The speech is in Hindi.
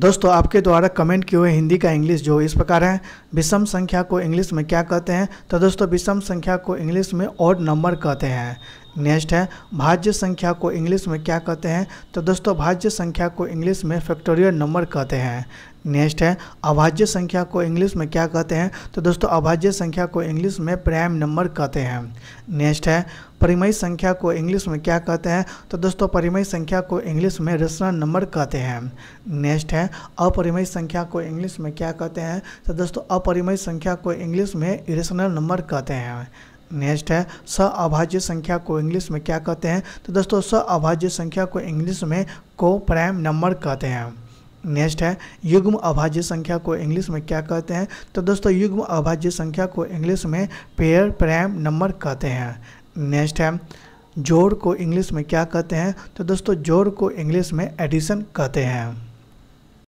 दोस्तों आपके द्वारा कमेंट किए हुए हिंदी का इंग्लिश जो इस प्रकार है विषम संख्या को इंग्लिश में क्या कहते हैं तो दोस्तों विषम संख्या को इंग्लिश में ऑड नंबर कहते हैं नेक्स्ट है भाज्य संख्या को इंग्लिश में क्या कहते हैं तो दोस्तों भाज्य संख्या को इंग्लिश में फैक्टोरियल नंबर कहते हैं नेक्स्ट है अभाज्य संख्या को इंग्लिश में क्या कहते हैं तो दोस्तों अभाज्य संख्या को इंग्लिश में प्राइम नंबर कहते हैं नेक्स्ट है परिमयी संख्या को इंग्लिश में क्या कहते हैं तो दोस्तों परिमयी संख्या को इंग्लिश में रेशनल नंबर कहते हैं नेक्स्ट है अपरिमयी संख्या को इंग्लिश में क्या कहते हैं तो दोस्तों अपरिमयी संख्या को इंग्लिश में इरेशनल नंबर कहते हैं नेक्स्ट है स अभाज्य संख्या को इंग्लिश में क्या कहते हैं तो दोस्तों स अभाज्य संख्या को इंग्लिश में को प्राइम नंबर कहते हैं नेक्स्ट है युग्म अभाज्य संख्या को इंग्लिश में क्या कहते हैं तो दोस्तों युग्म अभाज्य संख्या को इंग्लिश में पेयर प्राइम नंबर कहते हैं नेक्स्ट है जोड़ को इंग्लिश में क्या कहते हैं तो दोस्तों जोड़ को इंग्लिश में एडिशन कहते हैं